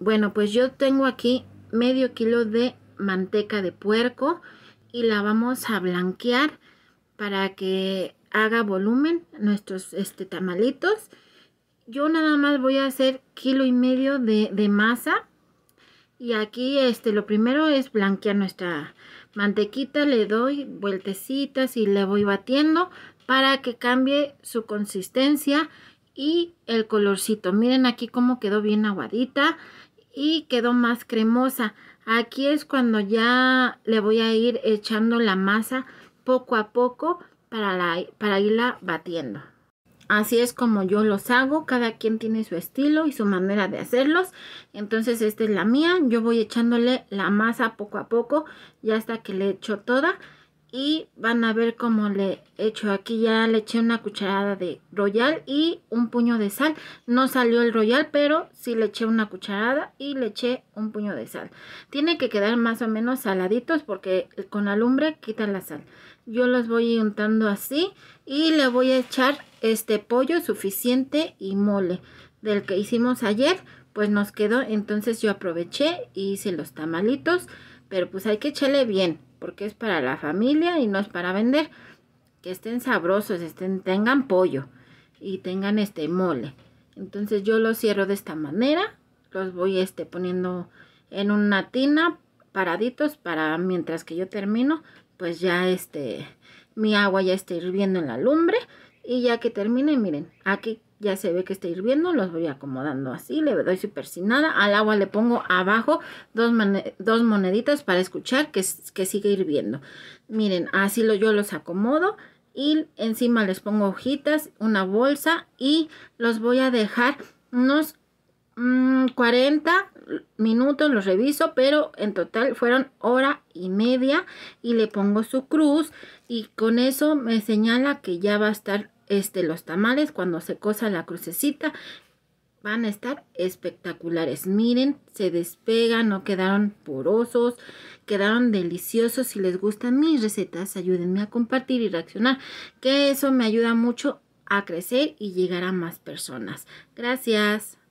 Bueno, pues yo tengo aquí medio kilo de manteca de puerco y la vamos a blanquear para que haga volumen nuestros este, tamalitos. Yo nada más voy a hacer kilo y medio de, masa. Y aquí este, lo primero es blanquear nuestra mantequita. Le doy vueltecitas y le voy batiendo para que cambie su consistencia y el colorcito. Miren aquí cómo quedó bien aguadita y quedó más cremosa. Aquí es cuando ya le voy a ir echando la masa poco a poco para, para irla batiendo. Así es como yo los hago, cada quien tiene su estilo y su manera de hacerlos. Entonces esta es la mía, yo voy echándole la masa poco a poco ya hasta que le echo toda y van a ver cómo le echo aquí ya le eché una cucharada de royal y un puño de sal no salió el royal pero sí le eché una cucharada y le eché un puño de sal tiene que quedar más o menos saladitos porque con alumbre quita la sal yo los voy untando así y le voy a echar este pollo suficiente y mole del que hicimos ayer pues nos quedó entonces yo aproveché y hice los tamalitos pero pues hay que echarle bien porque es para la familia y no es para vender. Que estén sabrosos, estén, tengan pollo y tengan este mole. Entonces yo los cierro de esta manera, los voy este, poniendo en una tina paraditos para mientras que yo termino, pues ya este, mi agua ya está hirviendo en la lumbre. Y ya que termine, miren, aquí ya se ve que está hirviendo, los voy acomodando así, le doy sin nada, al agua le pongo abajo dos, dos moneditas para escuchar que, que sigue hirviendo. Miren, así lo, yo los acomodo y encima les pongo hojitas, una bolsa y los voy a dejar unos 40 mm, minutos, los reviso, pero en total fueron hora y media y le pongo su cruz y con eso me señala que ya va a estar este, los tamales cuando se cosa la crucecita van a estar espectaculares. Miren, se despegan, no quedaron porosos, quedaron deliciosos. Si les gustan mis recetas, ayúdenme a compartir y reaccionar, que eso me ayuda mucho a crecer y llegar a más personas. Gracias.